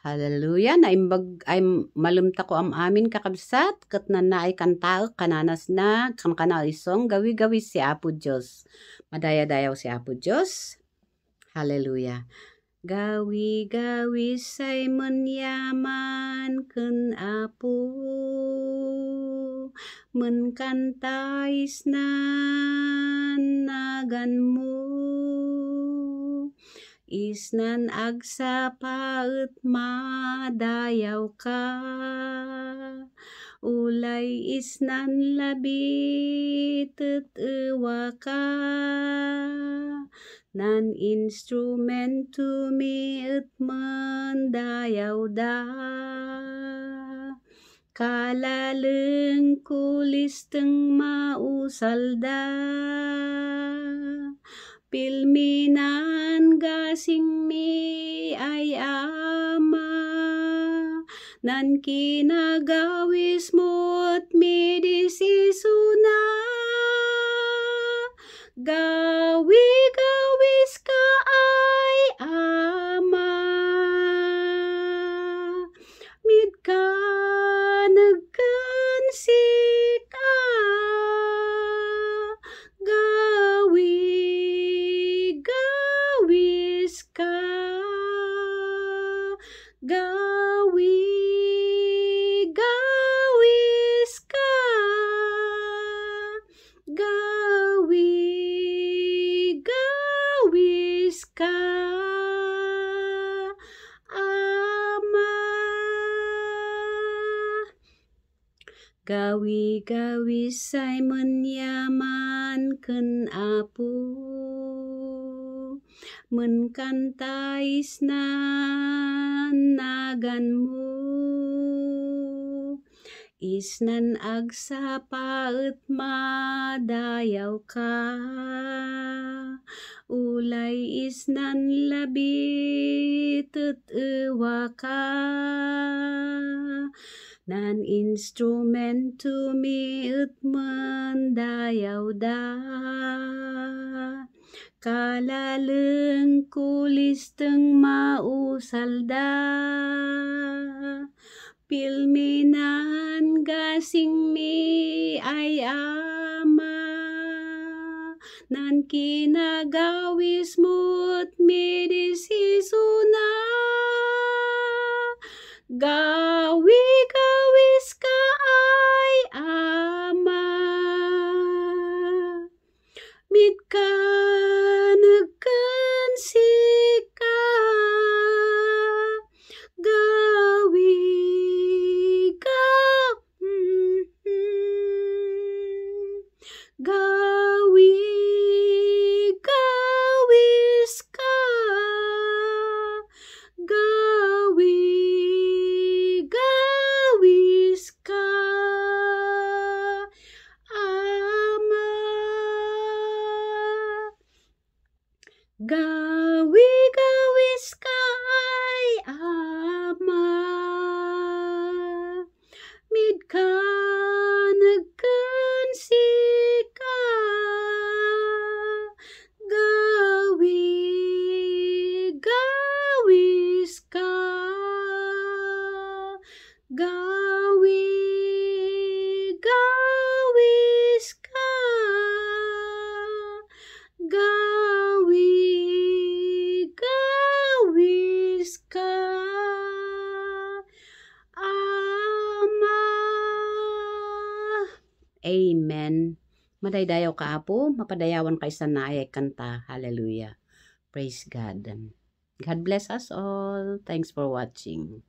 Hallelujah, na imbag ay malumta ko am amin kakabsat, kat na na ay kantao, kananas na, kankana isong, gawi-gawi si Apo Diyos. Madaya-dayaw si Apo Diyos. Hallelujah. Gawi-gawi say yaman kun Apo, mun kantais na nagan Isnan agsa paet madayaw ka Ulay isnan labi tetewa ka Nan instrumentu mi et mendayaw da Kalaleng kulis teng mausal da Pilminang sing mi ay ama. Nan kinagawis mo't mi disisuna. Gawi gawi gawis gawi gawis ama gawi gawi Simon Yaman ken apu menkantais na dagan mo. Isnan agsa paet madayaw ka. Ulay isnan labi tet iwa ka. Nan instrumento mi me mandayaw da. Kalaleng kulisteng mausalda, pilminan gasing mi ay ama, nan kinagawis mo't medisisuna, gawin go Amen. Madaydayaw ka, Apo. Mapadayawan kay sanay ay kanta. Hallelujah. Praise God. God bless us all. Thanks for watching.